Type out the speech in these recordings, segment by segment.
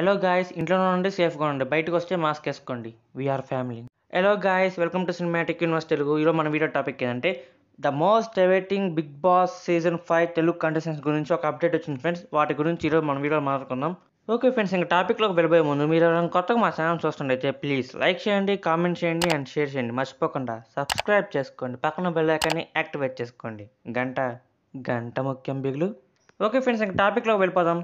hello guys ఇంట్లో నుండి సేఫ్గా ఉండండి బయటకు వస్తే మాస్క్ వేసుకోండి VR family hello guys welcome to cinematic universe Telugu ఈరోజు మన వీడియో టాపిక్ ఏంటంటే the most awaiting Bigg Boss season five Telugu contestants గురించి ఒక అప్డేట్ వచ్చింది ఫ్రెండ్స్ వాటి గురించి ఈరోజు మన వీడియో మాట్లాడుకుందాం ఓకే ఫ్రెండ్స్ ఇంకా టాపిక్లోకి వెళ్ళబోయే ముందు మీరు ఎవరైనా కొత్తగా మా ఛానల్ చూస్తుండైతే ప్లీజ్ లైక్ చేయండి కామెంట్ చేయండి అండ్ షేర్ చేయండి మర్చిపోకుండా సబ్స్క్రైబ్ చేసుకోండి పక్కన బెల్ ఐకాన్ని యాక్టివేట్ చేసుకోండి గంట గంట ముఖ్యం బిగులు ఓకే ఫ్రెండ్స్ ఇంకా టాపిక్లోకి వెళ్ళిపోదాం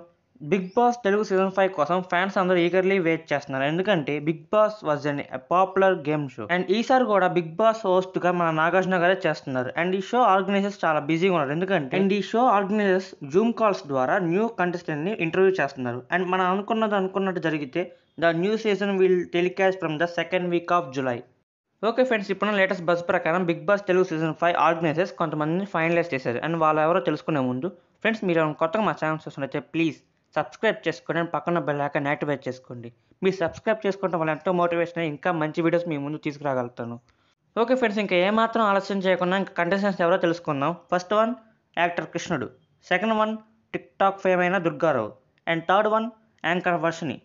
Bigg Boss Telugu season five కోసం ఫ్యాన్స్ అందరూ ఈగర్లీ వెయిట్ చేస్తున్నారు ఎందుకంటే Bigg Boss was an popular game show and ఈసారి కూడా బిగ్ బాస్ హోస్ట్ గా మన నాగార్జున గారే చేస్తున్నారు అండ్ ఈ షో ఆర్గనైజర్స్ చాలా బిజీగా ఉన్నారు ఎందుకంటే అండ్ ఈ షో ఆర్గనైజర్స్ జూమ్ కాల్స్ ద్వారా న్యూ కంటెస్టెంట్ ని ఇంటర్వ్యూ చేస్తున్నారు అండ్ మనం అనుకున్నది అనుకున్నట్టు జరిగితే the new season will telecast from the second week of July okay friends ఇప్పుడు లేటెస్ట్ బస్ ప్రకారం Bigg Boss Telugu season five organisers కొంతమందిని ఫైనలైజ్ చేశారు అండ్ వాళ్ళు ఎవరో తెలుసుకునే ముందు ఫ్రెండ్స్ మీరు కొత్తగా మా ఛానల్స్ చూస్తున్నట్టే ప్లీజ్ సబ్స్క్రైబ్ చేసుకోండి అండ్ పక్కన బెల్ ఐకాన్ యాక్టివేట్ చేసుకోండి మీ సబ్స్క్రైబ్ చేసుకోవడం వల్ల ఎంతో మోటివేషన్ ఇంకా మంచి వీడియోస్ మీ ముందు తీసుకురాగలుగుతాను ఓకే ఫ్రెండ్స్ ఇంకా ఏమాత్రం ఆలస్యం చేయకుండా ఇంకా కంటెస్టెంట్స్ ఎవరో తెలుసుకుందాం first one actor Krishnudu second one TikTok fame అయిన Durgarao and third one anchor Varshini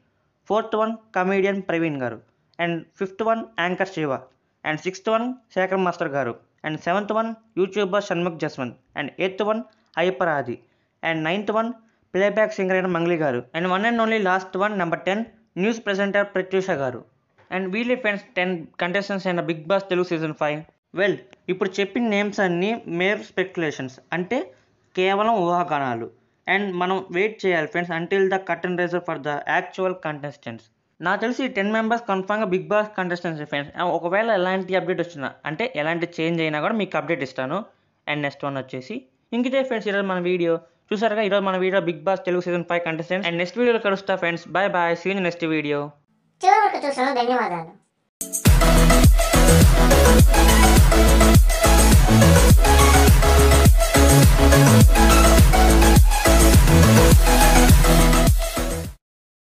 fourth one comedian Praveen గారు and fifth one anchor Shiva and sixth one Sekhar master గారు and seventh one youtuber Shanmukh Jaswanth and eighth one Aadi and ninth one playback singer అయిన మంగ్లీ గారు and one and only last one number ten news presenter Pratyusha గారు and వీలీ friends ten contestants అయిన Bigg Boss Telugu season five well ఇప్పుడు చెప్పిన names అన్నీ Meyer speculations అంటే కేవలం ఊహాగానాలు అండ్ మనం వెయిట్ చేయాలి friends until the curtain raiser for the actual contestants నాకు తెలిసి టెన్ మెంబర్స్ కన్ఫామ్గా బిగ్ బాస్ కంటెస్టెంట్స్ ఫ్రెండ్స్ ఒకవేళ ఎలాంటి అప్డేట్ వచ్చినా అంటే ఎలాంటి చేంజ్ అయినా కూడా మీకు అప్డేట్ ఇస్తాను అండ్ నెక్స్ట్ వన్ వచ్చేసి ఇంకే ఫ్రెండ్స్ ఈరోజు మన వీడియో చూసారుగా ఈరోజు మన video Bigg Boss Telugu season five contestant and next వీడియోలో కలుస్తా friends bye bye see in next video ధన్యవాదాలు